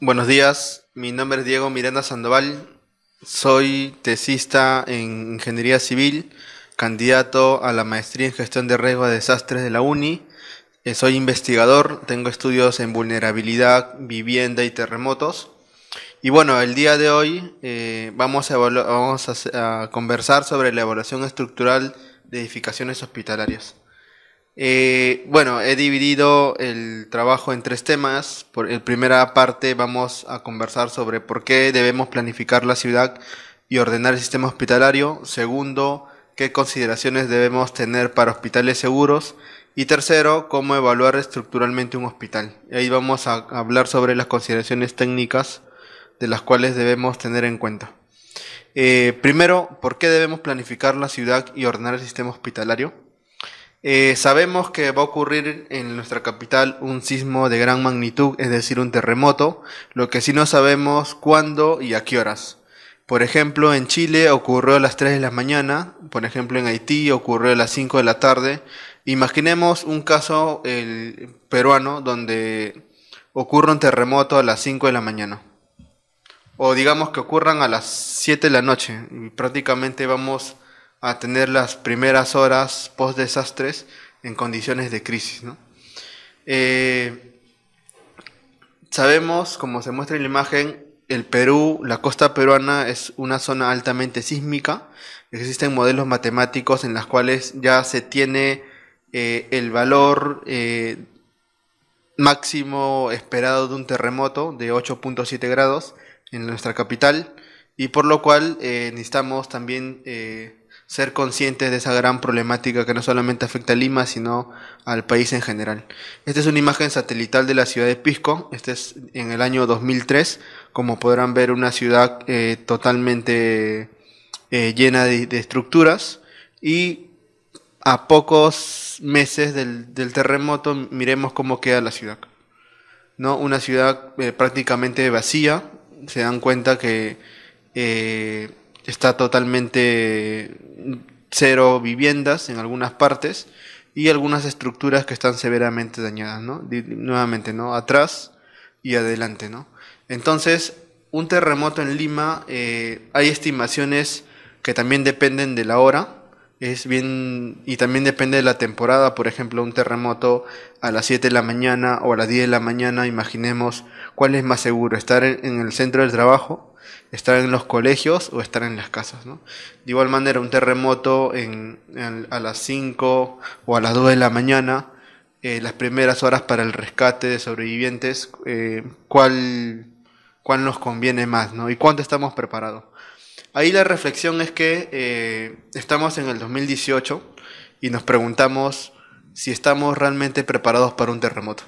Buenos días, mi nombre es Diego Miranda Sandoval, soy tesista en Ingeniería Civil, candidato a la maestría en gestión de riesgo de desastres de la UNI, eh, soy investigador, tengo estudios en vulnerabilidad, vivienda y terremotos. Y bueno, el día de hoy eh, vamos, a, a conversar sobre la evaluación estructural de edificaciones hospitalarias. Eh, bueno, he dividido el trabajo en tres temas. Por el primera parte vamos a conversar sobre por qué debemos planificar la ciudad y ordenar el sistema hospitalario. Segundo, qué consideraciones debemos tener para hospitales seguros. Y tercero, cómo evaluar estructuralmente un hospital. ahí vamos a hablar sobre las consideraciones técnicas de las cuales debemos tener en cuenta. Eh, primero, ¿por qué debemos planificar la ciudad y ordenar el sistema hospitalario? Eh, sabemos que va a ocurrir en nuestra capital un sismo de gran magnitud, es decir, un terremoto, lo que sí no sabemos cuándo y a qué horas. Por ejemplo, en Chile ocurrió a las 3 de la mañana, por ejemplo, en Haití ocurrió a las 5 de la tarde. Imaginemos un caso peruano donde ocurre un terremoto a las 5 de la mañana. O digamos que ocurran a las 7 de la noche. prácticamente vamos a tener las primeras horas post desastres en condiciones de crisis. Eh, sabemos, como se muestra en la imagen, el Perú, la costa peruana es una zona altamente sísmica. Existen modelos matemáticos en los cuales ya se tiene eh, el valor eh, máximo esperado de un terremoto de 8.7 grados en nuestra capital y por lo cual necesitamos también ser conscientes de esa gran problemática que no solamente afecta a Lima, sino al país en general. Esta es una imagen satelital de la ciudad de Pisco, este es en el año 2003, como podrán ver una ciudad eh, totalmente eh, llena de, estructuras y a pocos meses del, terremoto miremos cómo queda la ciudad. ¿no? Una ciudad eh, prácticamente vacía, se dan cuenta que está totalmente cero viviendas en algunas partes y algunas estructuras que están severamente dañadas, ¿no? nuevamente, ¿no? Atrás y adelante, ¿no? Entonces, un terremoto en Lima, eh, hay estimaciones que también dependen de la hora, es bien, y también depende de la temporada, por ejemplo, un terremoto a las 7 de la mañana o a las 10 de la mañana, imaginemos cuál es más seguro, estar en el centro del trabajo estar en los colegios o estar en las casas. De igual manera, un terremoto a las 5 o a las 2 de la mañana, eh, las primeras horas para el rescate de sobrevivientes, eh, ¿cuál, ¿cuál, nos conviene más y cuánto estamos preparados. Ahí la reflexión es que eh, estamos en el 2018 y nos preguntamos si estamos realmente preparados para un terremoto.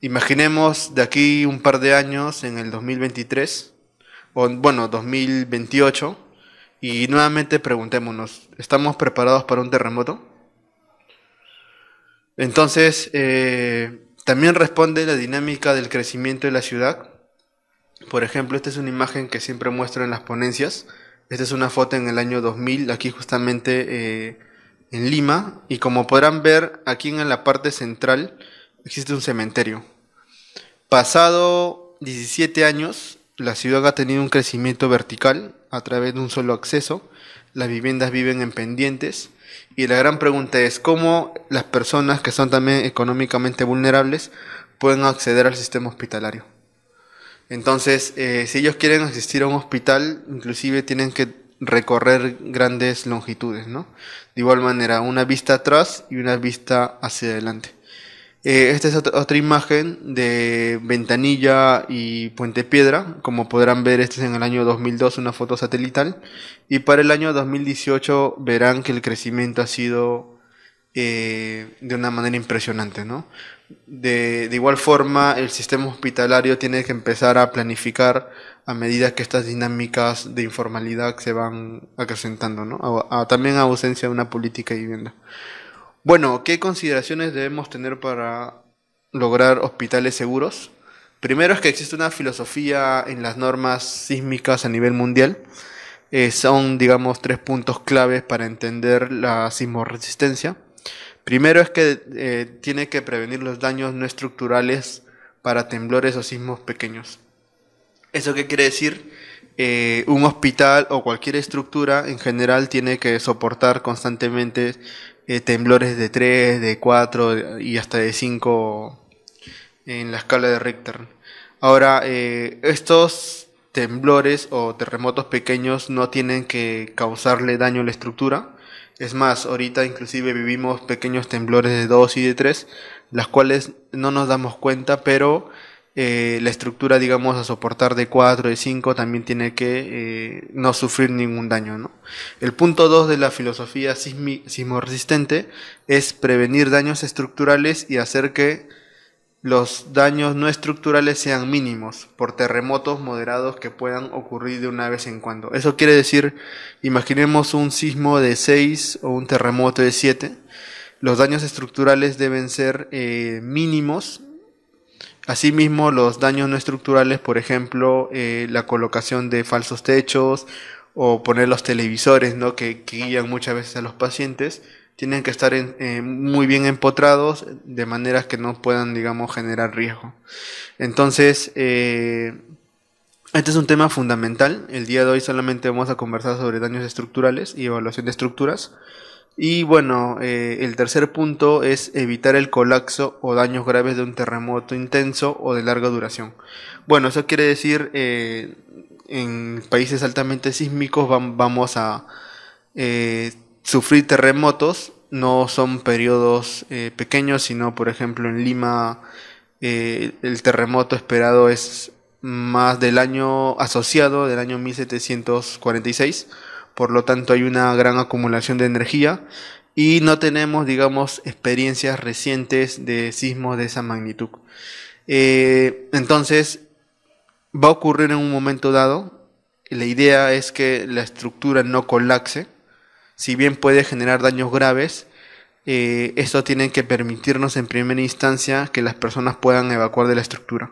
Imaginemos de aquí un par de años, en el 2023, bueno, 2028. Y nuevamente preguntémonos, ¿estamos preparados para un terremoto? Entonces, eh, también responde la dinámica del crecimiento de la ciudad. Por ejemplo, esta es una imagen que siempre muestro en las ponencias. Esta es una foto en el año 2000, aquí justamente eh, en Lima. Y como podrán ver, aquí en la parte central existe un cementerio. Pasado 17 años, la ciudad ha tenido un crecimiento vertical a través de un solo acceso, las viviendas viven en pendientes y la gran pregunta es cómo las personas que son también económicamente vulnerables pueden acceder al sistema hospitalario. Entonces, eh, si ellos quieren asistir a un hospital, inclusive tienen que recorrer grandes longitudes, ¿no? De igual manera, una vista atrás y una vista hacia adelante. Eh, esta es otra imagen de Ventanilla y Puente Piedra. Como podrán ver, este es en el año 2002 una foto satelital. Y para el año 2018 verán que el crecimiento ha sido eh, de una manera impresionante. ¿no? De, igual forma, el sistema hospitalario tiene que empezar a planificar a medida que estas dinámicas de informalidad se van acrecentando, ¿no? también a ausencia de una política de vivienda. Bueno, ¿qué consideraciones debemos tener para lograr hospitales seguros? Primero es que existe una filosofía en las normas sísmicas a nivel mundial. Eh, son, digamos, tres puntos claves para entender la sismoresistencia. Primero es que eh, tiene que prevenir los daños no estructurales para temblores o sismos pequeños. ¿Eso qué quiere decir? Eh, un hospital o cualquier estructura en general tiene que soportar constantemente eh, temblores de 3, de 4 y hasta de 5 en la escala de Richter. Ahora, eh, estos temblores o terremotos pequeños no tienen que causarle daño a la estructura. Es más, ahorita inclusive vivimos pequeños temblores de 2 y de 3, las cuales no nos damos cuenta, pero eh, la estructura, digamos, a soportar de 4, de 5, también tiene que eh, no sufrir ningún daño. ¿no? El punto 2 de la filosofía resistente es prevenir daños estructurales y hacer que los daños no estructurales sean mínimos por terremotos moderados que puedan ocurrir de una vez en cuando. Eso quiere decir, imaginemos un sismo de 6 o un terremoto de 7. Los daños estructurales deben ser eh, mínimos Asimismo, los daños no estructurales, por ejemplo, eh, la colocación de falsos techos o poner los televisores ¿no? que, guían muchas veces a los pacientes, tienen que estar eh, muy bien empotrados de manera que no puedan, digamos, generar riesgo. Entonces, eh, este es un tema fundamental. El día de hoy solamente vamos a conversar sobre daños estructurales y evaluación de estructuras. Y bueno, eh, el tercer punto es evitar el colapso o daños graves de un terremoto intenso o de larga duración. Bueno, eso quiere decir eh, en países altamente sísmicos vamos a eh, sufrir terremotos, no son periodos eh, pequeños, sino por ejemplo en Lima el terremoto esperado es más del año asociado, del año 1746 por lo tanto hay una gran acumulación de energía y no tenemos, digamos, experiencias recientes de sismos de esa magnitud. Eh, entonces, va a ocurrir en un momento dado. La idea es que la estructura no colapse. Si bien puede generar daños graves, eso eh, esto tiene que permitirnos en primera instancia que las personas puedan evacuar de la estructura.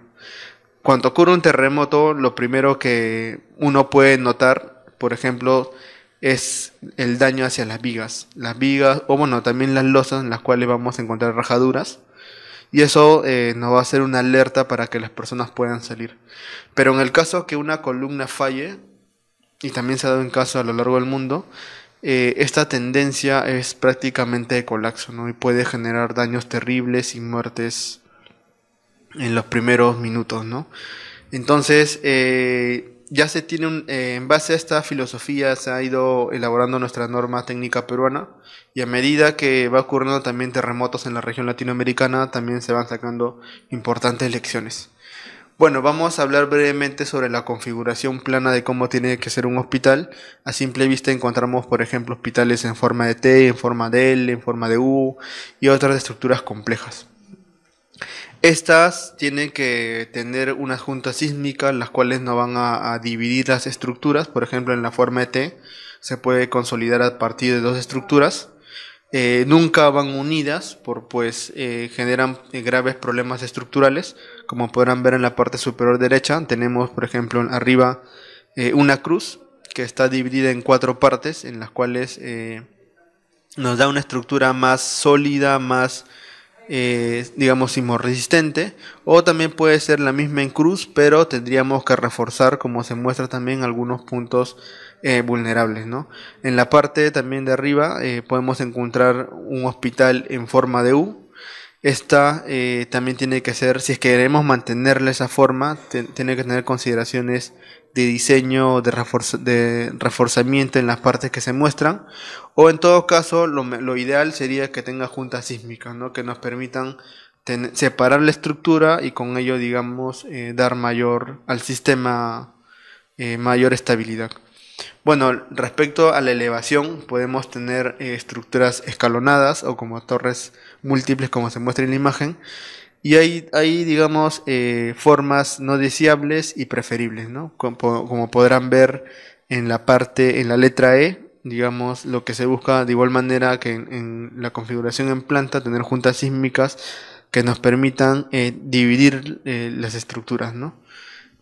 Cuando ocurre un terremoto, lo primero que uno puede notar por ejemplo, es el daño hacia las vigas. Las vigas, o bueno, también las losas en las cuales vamos a encontrar rajaduras. Y eso eh, nos va a hacer una alerta para que las personas puedan salir. Pero en el caso que una columna falle, y también se ha dado en caso a lo largo del mundo, eh, esta tendencia es prácticamente de colapso, ¿no? Y puede generar daños terribles y muertes en los primeros minutos, ¿no? Entonces, eh, ya se tiene un, eh, en base a esta filosofía se ha ido elaborando nuestra norma técnica peruana y a medida que va ocurriendo también terremotos en la región latinoamericana también se van sacando importantes lecciones. Bueno, vamos a hablar brevemente sobre la configuración plana de cómo tiene que ser un hospital. A simple vista encontramos, por ejemplo, hospitales en forma de T, en forma de L, en forma de U y otras estructuras complejas. Estas tienen que tener una junta sísmica, las cuales no van a, dividir las estructuras. Por ejemplo, en la forma e T se puede consolidar a partir de dos estructuras. Eh, nunca van unidas, por pues eh, generan eh, graves problemas estructurales. Como podrán ver en la parte superior derecha, tenemos, por ejemplo, arriba una cruz que está dividida en cuatro partes, en las cuales nos da una estructura más sólida, más eh, digamos, sismorresistente, o también puede ser la misma en cruz, pero tendríamos que reforzar, como se muestra también, algunos puntos eh, vulnerables. ¿no? En la parte también de arriba eh, podemos encontrar un hospital en forma de U, esta eh, también tiene que ser, si es que queremos mantenerla esa forma, tiene que tener consideraciones de diseño, de, reforzamiento en las partes que se muestran, o en todo caso lo, ideal sería que tenga juntas sísmicas, que nos permitan separar la estructura y con ello, digamos, eh, dar mayor al sistema eh, mayor estabilidad. Bueno, respecto a la elevación, podemos tener eh, estructuras escalonadas o como torres múltiples como se muestra en la imagen. Y hay, digamos, eh, formas no deseables y preferibles, ¿no? Como, podrán ver en la parte, en la letra E, digamos, lo que se busca de igual manera que en, la configuración en planta, tener juntas sísmicas que nos permitan eh, dividir las estructuras, ¿no?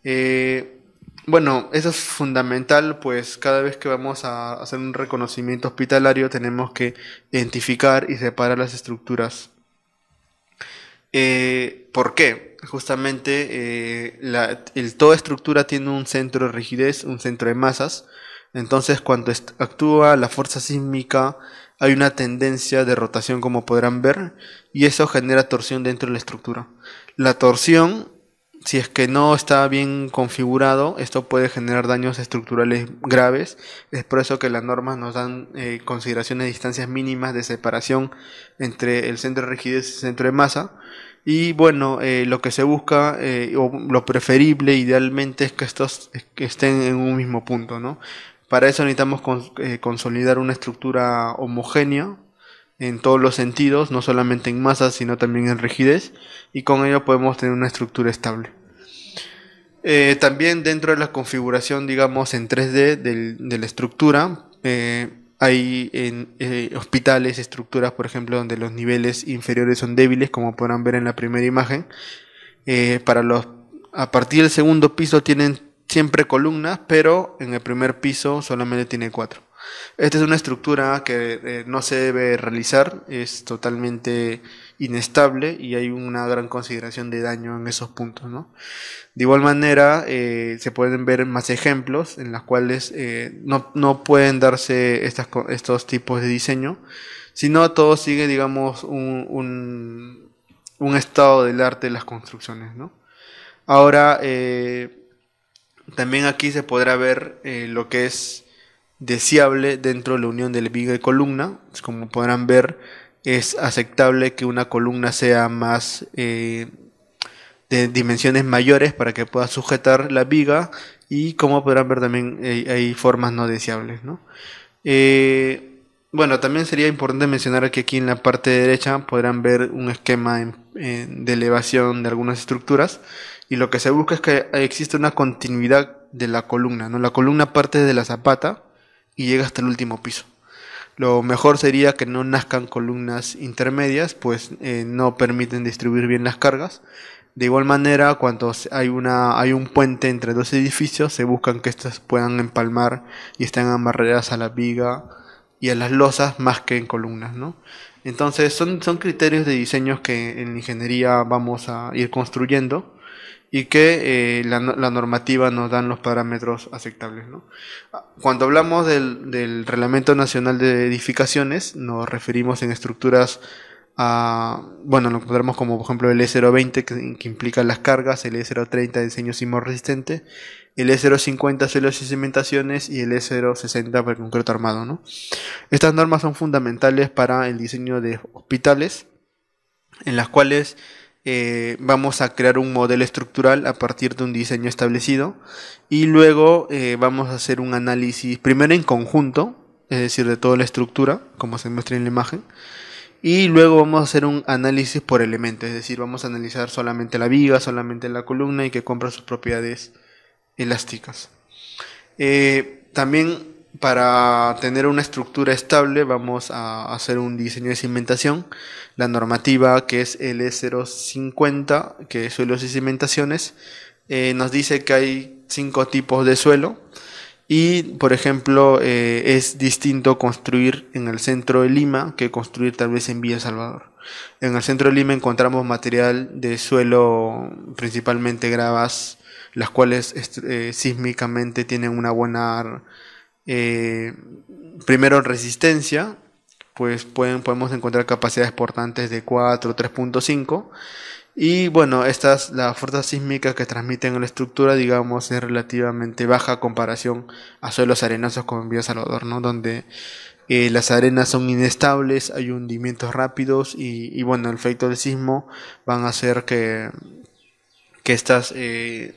Eh, bueno, eso es fundamental, pues cada vez que vamos a hacer un reconocimiento hospitalario tenemos que identificar y separar las estructuras. Eh, ¿Por qué? Justamente eh, el, toda estructura tiene un centro de rigidez, un centro de masas. Entonces, cuando actúa la fuerza sísmica, hay una tendencia de rotación, como podrán ver, y eso genera torsión dentro de la estructura. La torsión si es que no está bien configurado, esto puede generar daños estructurales graves. Es por eso que las normas nos dan eh, consideraciones de distancias mínimas de separación entre el centro de rigidez y el centro de masa. Y bueno, eh, lo que se busca, eh, o lo preferible idealmente, es que estos estén en un mismo punto, ¿no? Para eso necesitamos consolidar una estructura homogénea en todos los sentidos, no solamente en masa, sino también en rigidez, y con ello podemos tener una estructura estable. Eh, también dentro de la configuración, digamos, en 3D de la estructura, eh, hay en eh, hospitales estructuras, por ejemplo, donde los niveles inferiores son débiles, como podrán ver en la primera imagen. para los, a partir del segundo piso tienen siempre columnas, pero en el primer piso solamente tiene cuatro. Esta es una estructura que eh, no se debe realizar, es totalmente inestable y hay una gran consideración de daño en esos puntos. De igual manera, eh, se pueden ver más ejemplos en los cuales eh, no, pueden darse estas, estos tipos de diseño, sino todo sigue, digamos, un, estado del arte de las construcciones. Ahora, también aquí se podrá ver lo que es deseable dentro de la unión de viga y columna. Como podrán ver, es aceptable que una columna sea más eh, de dimensiones mayores para que pueda sujetar la viga y como podrán ver también hay formas no deseables. Eh, bueno, también sería importante mencionar que aquí en la parte derecha podrán ver un esquema de elevación de algunas estructuras y lo que se busca es que exista una continuidad de la columna. ¿no? La columna parte de la zapata y llega hasta el último piso. Lo mejor sería que no nazcan columnas intermedias, pues eh, no permiten distribuir bien las cargas. De igual manera, cuando hay, una, hay un puente entre dos edificios, se buscan que éstas puedan empalmar y estén amarradas a la viga y a las losas más que en columnas, ¿no? Entonces son, son criterios de diseño que en ingeniería vamos a ir construyendo y que eh, la, normativa nos dan los parámetros aceptables. Cuando hablamos del, Reglamento Nacional de Edificaciones, nos referimos en estructuras bueno, lo encontramos como por ejemplo el E020 que, implica las cargas, el E030 diseño sismo resistente, el E050 celos y cimentaciones y el E060 para concreto armado. Estas normas son fundamentales para el diseño de hospitales en las cuales eh, vamos a crear un modelo estructural a partir de un diseño establecido y luego eh, vamos a hacer un análisis primero en conjunto, es decir, de toda la estructura, como se muestra en la imagen, y luego vamos a hacer un análisis por elemento, es decir, vamos a analizar solamente la viga, solamente la columna y que compra sus propiedades elásticas. Eh, también para tener una estructura estable vamos a hacer un diseño de cimentación. La normativa que es L050, que es suelos y cimentaciones, eh, nos dice que hay cinco tipos de suelo y, por ejemplo, eh, es distinto construir en el centro de Lima que construir tal vez en Villa Salvador. En el centro de Lima encontramos material de suelo, principalmente gravas, las cuales eh, sísmicamente tienen una buena eh, primero en resistencia, pues pueden, podemos encontrar capacidades portantes de 4, 3.5. Y bueno, estas, la fuerza sísmica que transmiten en la estructura, digamos, es relativamente baja comparación a suelos arenosos como en Villa Salvador, Donde eh, las arenas son inestables, hay hundimientos rápidos y, y, bueno, el efecto del sismo van a hacer que que estas eh,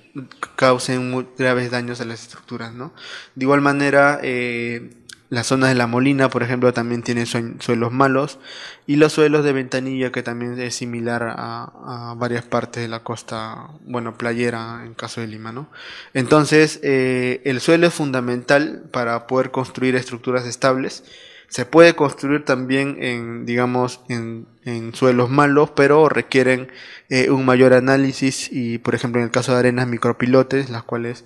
causen muy graves daños a las estructuras, ¿no? De igual manera, eh, las zonas de la molina, por ejemplo, también tienen suelos malos y los suelos de ventanilla, que también es similar a, varias partes de la costa, bueno, playera en caso de Lima, ¿no? Entonces, eh, el suelo es fundamental para poder construir estructuras estables se puede construir también en, digamos, en, suelos malos, pero requieren eh, un mayor análisis y, por ejemplo, en el caso de arenas micropilotes, las cuales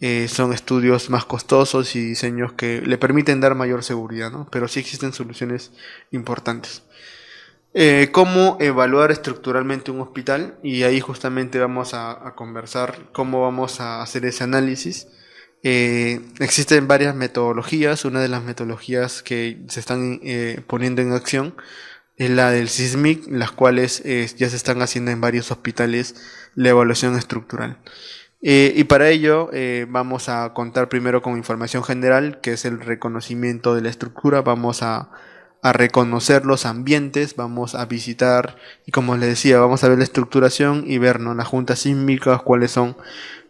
eh, son estudios más costosos y diseños que le permiten dar mayor seguridad, ¿no? Pero sí existen soluciones importantes. Eh, cómo evaluar estructuralmente un hospital y ahí justamente vamos a, conversar cómo vamos a hacer ese análisis eh, existen varias metodologías. Una de las metodologías que se están eh, poniendo en acción es la del SISMIC, las cuales eh, ya se están haciendo en varios hospitales la evaluación estructural. y para ello vamos a contar primero con información general, que es el reconocimiento de la estructura. Vamos a, reconocer los ambientes, vamos a visitar y como les decía, vamos a ver la estructuración y ver las juntas sísmicas, cuáles son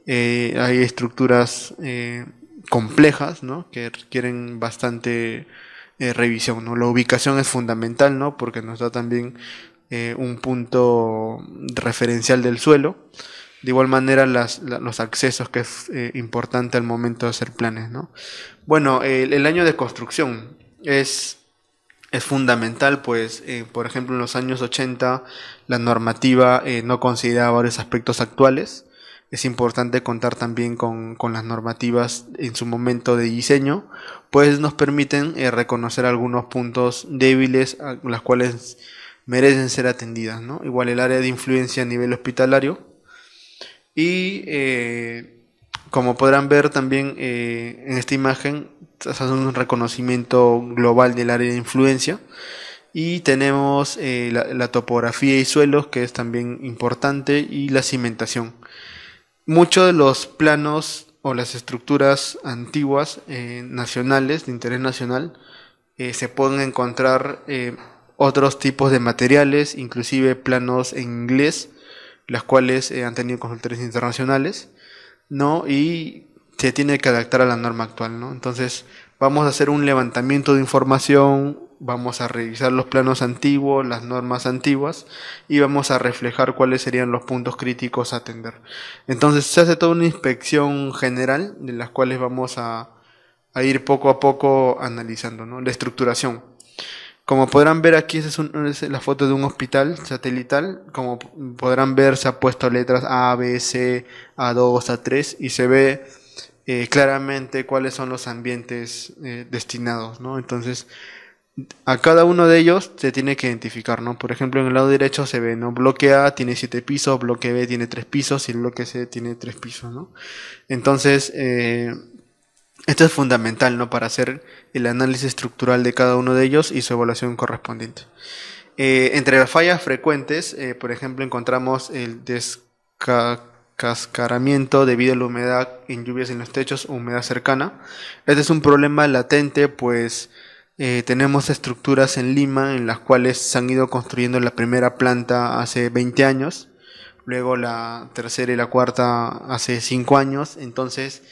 eh, hay estructuras eh, complejas, Que requieren bastante eh, revisión, La ubicación es fundamental, Porque nos da también un punto referencial del suelo. De igual manera, los accesos, que es importante al momento de hacer planes, Bueno, el, año de construcción es, fundamental, pues, por ejemplo, en los años 80 la normativa no consideraba varios aspectos actuales es importante contar también con, las normativas en su momento de diseño, pues nos permiten eh, reconocer algunos puntos débiles, a las cuales merecen ser atendidas. Igual el área de influencia a nivel hospitalario. Y eh, como podrán ver también eh, en esta imagen, se hace un reconocimiento global del área de influencia. Y tenemos la topografía y suelos, que es también importante, y la cimentación muchos de los planos o las estructuras antiguas eh, nacionales, de interés nacional, eh, se pueden encontrar eh, otros tipos de materiales, inclusive planos en inglés, las cuales han tenido consultores internacionales, ¿no? Y se tiene que adaptar a la norma actual, ¿no? Entonces, vamos a hacer un levantamiento de información, vamos a revisar los planos antiguos, las normas antiguas y vamos a reflejar cuáles serían los puntos críticos a atender. Entonces se hace toda una inspección general de las cuales vamos a, ir poco a poco analizando ¿no? la estructuración. Como podrán ver aquí, esa es, la foto de un hospital satelital. Como podrán ver, se ha puesto letras A, B, C, A2, A3 y se ve eh, claramente cuáles son los ambientes eh, destinados. ¿no? Entonces, a cada uno de ellos se tiene que identificar, ¿no? Por ejemplo, en el lado derecho se ve, ¿no? Bloque A tiene 7 pisos, bloque B tiene 3 pisos y el bloque C tiene 3 pisos, ¿no? Entonces, eh, esto es fundamental, ¿no? Para hacer el análisis estructural de cada uno de ellos y su evaluación correspondiente. Eh, entre las fallas frecuentes, eh, por ejemplo, encontramos el descascaramiento debido a la humedad en lluvias en los techos o humedad cercana. Este es un problema latente, pues eh, tenemos estructuras en Lima en las cuales se han ido construyendo la primera planta hace 20 años, luego la tercera y la cuarta hace 5 años, entonces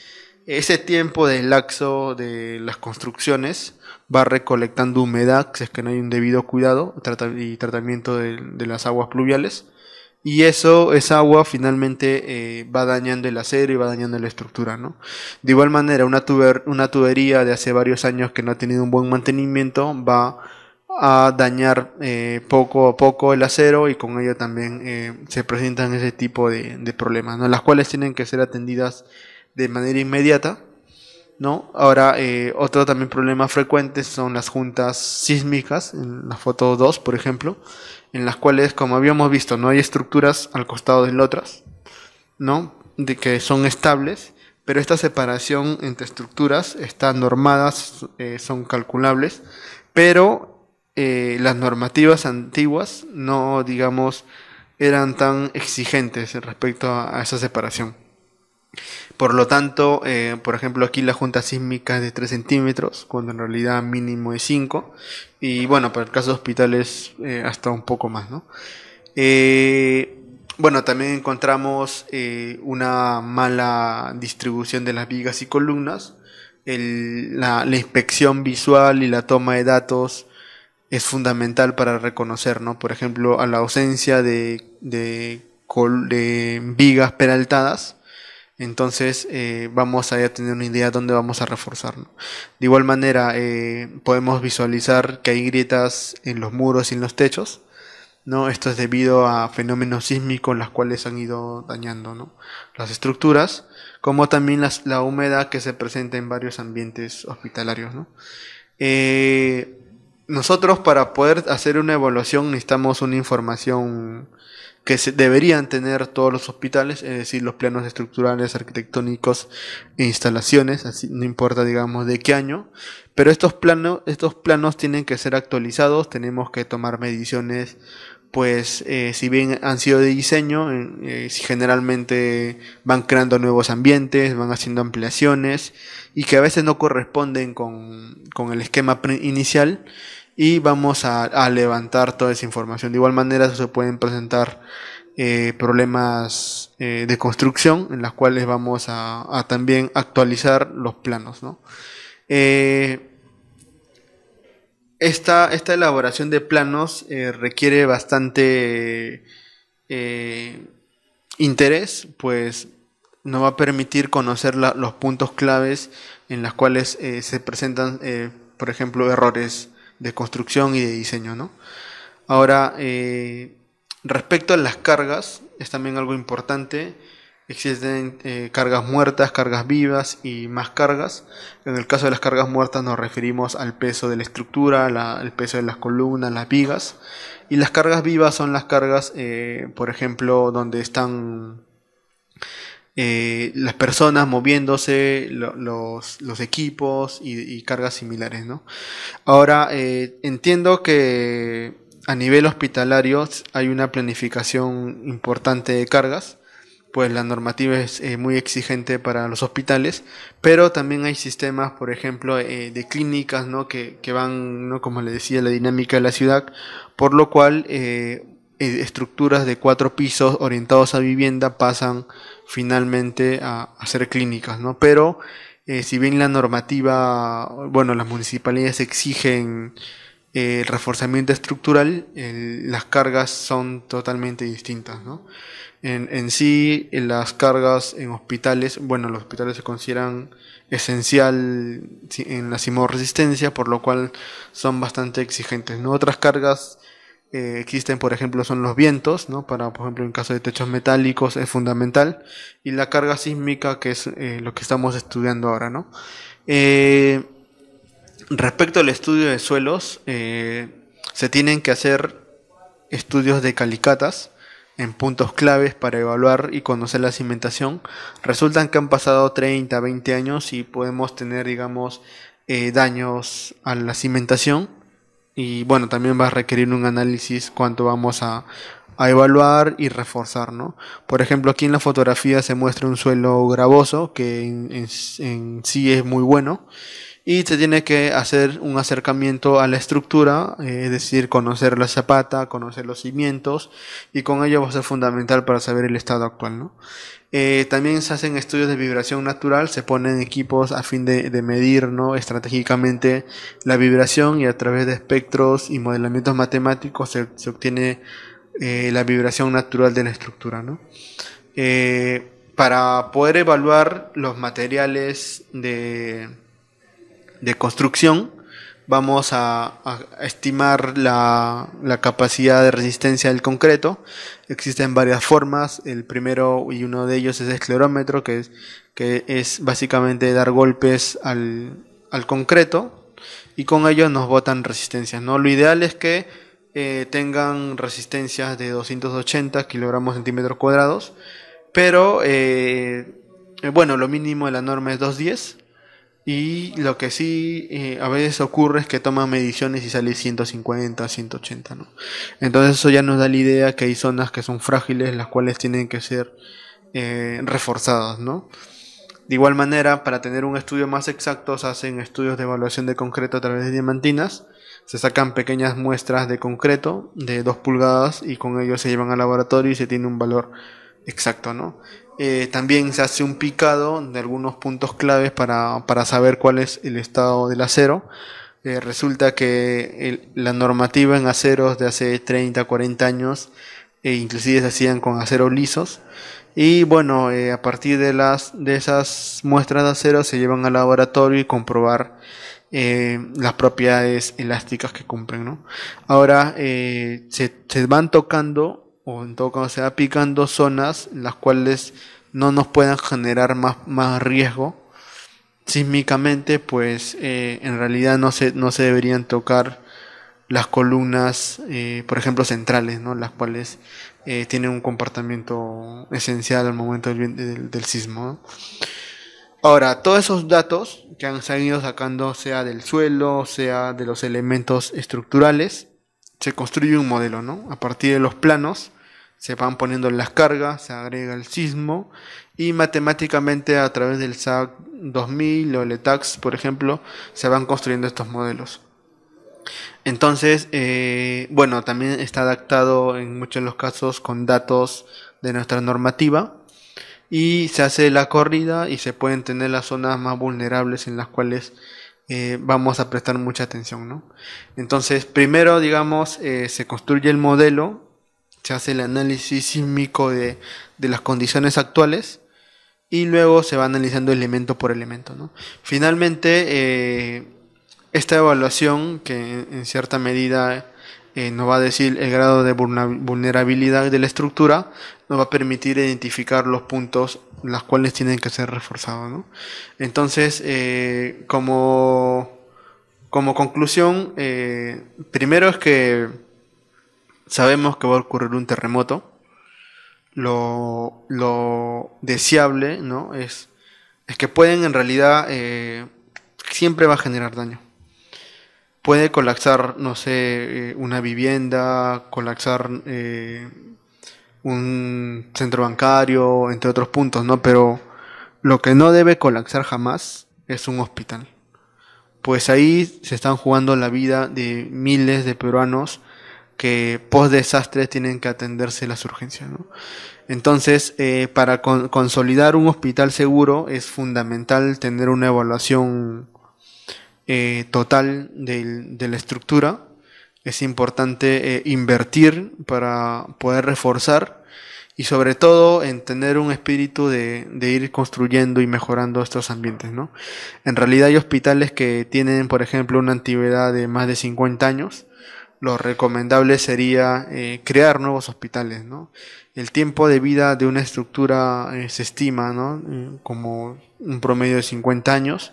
ese tiempo de laxo de las construcciones va recolectando humedad, si es que no hay un debido cuidado y tratamiento de las aguas pluviales. Y eso, esa agua finalmente eh, va dañando el acero y va dañando la estructura, ¿no? De igual manera, una, tubería de hace varios años que no ha tenido un buen mantenimiento va a dañar eh, poco a poco el acero y con ello también eh, se presentan ese tipo de, problemas, ¿no? las cuales tienen que ser atendidas de manera inmediata. ¿no? Ahora, otro también problema frecuente son las juntas sísmicas, en la foto 2, por ejemplo, en las cuales, como habíamos visto, no hay estructuras al costado de las otras, ¿no? De que son estables, pero esta separación entre estructuras está normadas, eh, son calculables, pero eh, las normativas antiguas no, digamos, eran tan exigentes respecto a esa separación. Por lo tanto, eh, por ejemplo, aquí la junta sísmica es de 3 centímetros, cuando en realidad mínimo es 5. Y bueno, para el caso de hospitales, eh, hasta un poco más, ¿no? Eh, bueno, también encontramos una mala distribución de las vigas y columnas. la, inspección visual y la toma de datos es fundamental para reconocer, ¿no? Por ejemplo, a la ausencia de, de vigas peraltadas entonces eh, vamos a ya tener una idea dónde vamos a reforzarlo. De igual manera eh, podemos visualizar que hay grietas en los muros y en los techos. ¿no? Esto es debido a fenómenos sísmicos las cuales han ido dañando las estructuras, como también la humedad que se presenta en varios ambientes hospitalarios. Eh, nosotros para poder hacer una evaluación necesitamos una información que deberían tener todos los hospitales, es decir, los planos estructurales, arquitectónicos e instalaciones, así, no importa digamos de qué año, pero estos planos, estos planos tienen que ser actualizados, tenemos que tomar mediciones pues eh, si bien han sido de diseño, eh, si generalmente van creando nuevos ambientes, van haciendo ampliaciones y que a veces no corresponden con, con el esquema inicial y vamos a, levantar toda esa información. De igual manera se pueden presentar eh, problemas eh, de construcción en las cuales vamos a, también actualizar los planos. Eh, esta, elaboración de planos requiere bastante interés, pues nos va a permitir conocer los puntos claves en los cuales se presentan, por ejemplo, errores de construcción y de diseño, ¿no? Ahora, eh, respecto a las cargas, es también algo importante. Existen eh, cargas muertas, cargas vivas y más cargas. En el caso de las cargas muertas nos referimos al peso de la estructura, al el peso de las columnas, las vigas. Y las cargas vivas son las cargas, eh, por ejemplo, donde están eh, las personas moviéndose, los, equipos y, cargas similares, ¿no? Ahora, eh, entiendo que a nivel hospitalario hay una planificación importante de cargas, pues la normativa es eh, muy exigente para los hospitales, pero también hay sistemas, por ejemplo, de clínicas, ¿no? Que, van, Como le decía, la dinámica de la ciudad, por lo cual estructuras de cuatro pisos orientados a vivienda pasan finalmente a, ser clínicas, ¿no? Pero eh, si bien la normativa, bueno, las municipalidades exigen el eh, reforzamiento estructural, las cargas son totalmente distintas, ¿no? En, sí, las cargas en hospitales, bueno, los hospitales se consideran esencial en la simorresistencia, por lo cual son bastante exigentes, ¿no? Otras cargas eh, existen, por ejemplo, son los vientos, ¿no? Para, por ejemplo, en caso de techos metálicos es fundamental. Y la carga sísmica, que es eh, lo que estamos estudiando ahora, ¿no? Eh, respecto al estudio de suelos, se tienen que hacer estudios de calicatas en puntos claves para evaluar y conocer la cimentación. Resultan que han pasado 30, 20 años y podemos tener, digamos, daños a la cimentación y bueno, también va a requerir un análisis cuánto vamos a, evaluar y reforzar, ¿no? Por ejemplo, aquí en la fotografía se muestra un suelo gravoso que en sí es muy bueno y se tiene que hacer un acercamiento a la estructura, eh, es decir, conocer la zapata, conocer los cimientos y con ello va a ser fundamental para saber el estado actual. ¿no? Eh, también se hacen estudios de vibración natural, se ponen equipos a fin de, medir ¿no? estratégicamente la vibración y a través de espectros y modelamientos matemáticos se, obtiene eh, la vibración natural de la estructura. ¿no? para poder evaluar los materiales de, de construcción, vamos a, estimar la, capacidad de resistencia del concreto. Existen varias formas. El primero y uno de ellos es el esclerómetro, que es, que es básicamente dar golpes al, concreto y con ello nos botan resistencias. ¿no? Lo ideal es que eh, tengan resistencias de 280 kilogramos centímetros cuadrados, pero eh, eh, bueno, lo mínimo de la norma es 210 y lo que sí eh, a veces ocurre es que toman mediciones y sale 150, 180, ¿no? Entonces eso ya nos da la idea que hay zonas que son frágiles, las cuales tienen que ser eh, reforzadas, ¿no? De igual manera, para tener un estudio más exacto, se hacen estudios de evaluación de concreto a través de diamantinas, se sacan pequeñas muestras de concreto de 2 pulgadas y con ello se llevan al laboratorio y se tiene un valor exacto, ¿no? Eh, también se hace un picado de algunos puntos claves para, saber cuál es el estado del acero. Eh, resulta que la normativa en aceros de hace 30, 40 años, e inclusive se hacían con aceros lisos. Y bueno, eh, a partir de, las, de esas muestras de acero se llevan al laboratorio y comprobar las propiedades elásticas que cumplen. Ahora se, van tocando, o en todo caso se va picando zonas en las cuales no nos puedan generar más, más riesgo sísmicamente, pues eh, en realidad no se, no se deberían tocar las columnas, eh, por ejemplo, centrales, ¿no? las cuales eh, tienen un comportamiento esencial al momento del, sismo. Ahora, todos esos datos que han ido sacando, sea del suelo, sea de los elementos estructurales, se construye un modelo, ¿no? A partir de los planos se van poniendo las cargas, se agrega el sismo y matemáticamente a través del SAC 2000 o el ETAX, por ejemplo, se van construyendo estos modelos. Entonces, eh, bueno, también está adaptado en muchos de los casos con datos de nuestra normativa y se hace la corrida y se pueden tener las zonas más vulnerables en las cuales eh, vamos a prestar mucha atención, ¿no? Entonces, primero, digamos, eh, se construye el modelo se hace el análisis sísmico de, las condiciones actuales y luego se va analizando elemento por elemento. Finalmente, eh, esta evaluación, que en cierta medida eh, nos va a decir el grado de vulnerabilidad de la estructura, nos va a permitir identificar los puntos los cuales tienen que ser reforzados. Entonces, eh, como, como conclusión, primero es que sabemos que va a ocurrir un terremoto. Lo, deseable, ¿no? Es, es que pueden en realidad, eh, siempre va a generar daño. Puede colapsar, no sé, eh, una vivienda, colapsar eh, un centro bancario, entre otros puntos, ¿no? Pero lo que no debe colapsar jamás es un hospital. Pues ahí se están jugando la vida de miles de peruanos que post desastre tienen que atenderse las urgencias. Entonces, eh, para consolidar un hospital seguro es fundamental tener una evaluación eh, total de la estructura. Es importante eh, invertir para poder reforzar y sobre todo en tener un espíritu de, ir construyendo y mejorando estos ambientes. En realidad hay hospitales que tienen, por ejemplo, una antigüedad de más de 50 años lo recomendable sería eh, crear nuevos hospitales, ¿no? El tiempo de vida de una estructura eh, se estima, ¿no? Eh, como un promedio de 50 años.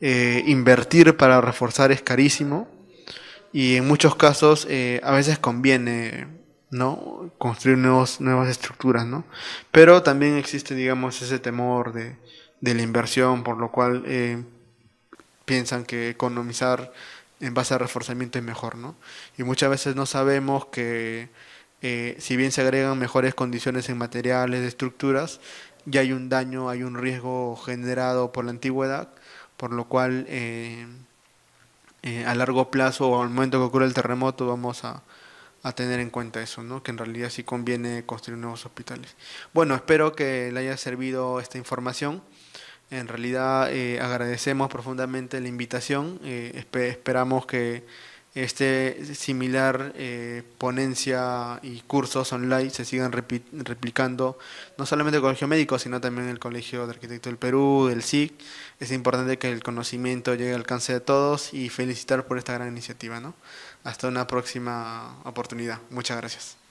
invertir para reforzar es carísimo y en muchos casos a veces conviene, ¿no? Construir nuevos, nuevas estructuras, ¿no? Pero también existe, digamos, ese temor de, de la inversión, por lo cual piensan que economizar en base a reforzamiento es mejor, ¿no? Y muchas veces no sabemos que eh, si bien se agregan mejores condiciones en materiales, de estructuras, ya hay un daño, hay un riesgo generado por la antigüedad, por lo cual eh, eh, a largo plazo o al momento que ocurra el terremoto vamos a, a tener en cuenta eso, ¿no? que en realidad sí conviene construir nuevos hospitales. Bueno, espero que le haya servido esta información. En realidad eh, agradecemos profundamente la invitación, eh, esperamos que este similar eh, ponencia y cursos online se sigan replicando, no solamente el Colegio Médico, sino también el Colegio de Arquitectos del Perú, del SIC. Es importante que el conocimiento llegue al alcance de todos y felicitar por esta gran iniciativa. ¿no? Hasta una próxima oportunidad. Muchas gracias.